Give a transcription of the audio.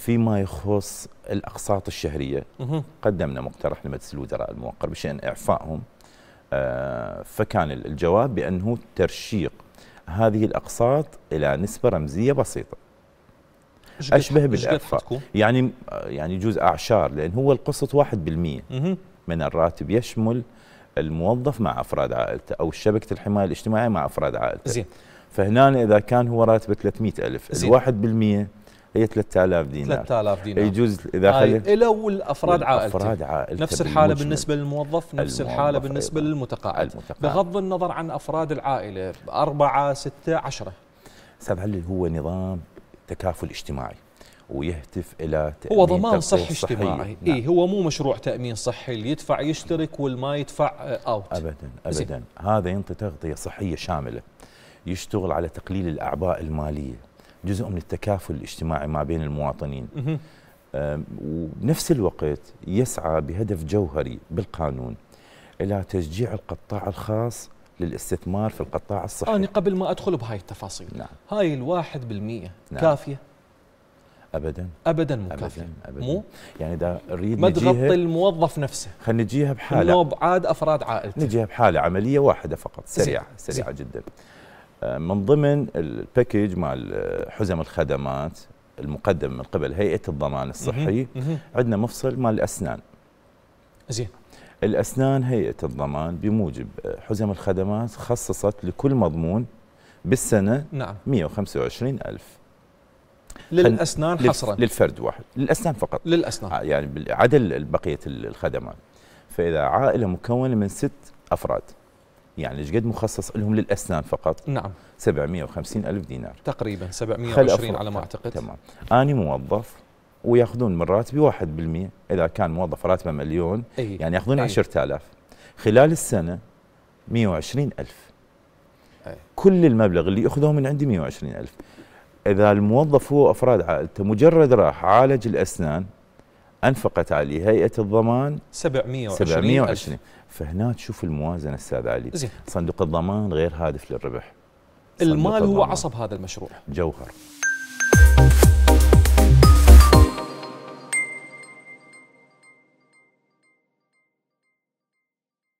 فيما يخص الأقساط الشهرية قدمنا مقترح لمجلس الوزراء الموقر بشأن إعفائهم آه، فكان الجواب بأنه ترشيق هذه الأقساط إلى نسبة رمزية بسيطة أشبه بالإعفاء يعني يعني يجوز أعشار لأن هو القسط 1% من الراتب يشمل الموظف مع أفراد عائلته أو شبكة الحماية الاجتماعية مع أفراد عائلته زين فهنا إذا كان هو راتبه 300 ألف الواحد بالمئة هي 3000 دينار 3000 دينار يجوز اذا خليت الى والافراد عائلتك افراد عائلتك نفس الحاله بالنسبه للموظف نفس الحاله بالنسبه للمتقاعد المتقاعد. بغض النظر عن افراد العائله أربعة ستة عشرة استاذ اللي هو نظام تكافل اجتماعي ويهتف الى تأمين هو ضمان صحي اجتماعي نعم. اي هو مو مشروع تامين صحي اللي يدفع يشترك والما يدفع اوت آه، ابدا ابدا زي. هذا ينطي تغطيه صحيه شامله يشتغل على تقليل الاعباء الماليه جزء من التكافل الاجتماعي ما بين المواطنين وبنفس الوقت يسعى بهدف جوهري بالقانون الى تشجيع القطاع الخاص للاستثمار في القطاع الصحي أنا قبل ما أدخل بهاي التفاصيل نعم. هاي الواحد بالمية نعم. كافية أبدا أبدا مو أبداً كافية أبداً. مو يعني إذا نريد ما تغطي الموظف نفسه خلينا نجيها بحالة نوب عاد أفراد عائلته نجيها بحالة عملية واحده فقط سريعة سريعة جدا من ضمن الباكج مع آه، حزم الخدمات المقدم من قبل هيئه الضمان الصحي عندنا مفصل مال الاسنان زين الاسنان هيئه الضمان بموجب آه، حزم الخدمات خصصت لكل مضمون بالسنه نعم 125 الف للاسنان حصرا للفرد واحد للاسنان فقط للاسنان آه، يعني عدل بقيه الخدمات فاذا عائله مكونه من ست افراد يعني ايش قد مخصص لهم للاسنان فقط نعم 750 الف دينار تقريبا 720 على ما اعتقد تمام انا موظف وياخذون من راتبي 1% اذا كان موظف راتبه مليون أي. يعني ياخذون 10000 خلال السنه 120000 أي. كل المبلغ اللي ياخذوه من عندي 120000 اذا الموظف هو افراد عائلته مجرد راح عالج الاسنان انفقت عليه هيئه الضمان 720 720 فهنا تشوف الموازنه استاذ علي صندوق الضمان غير هادف للربح المال هو عصب هذا المشروع جوهر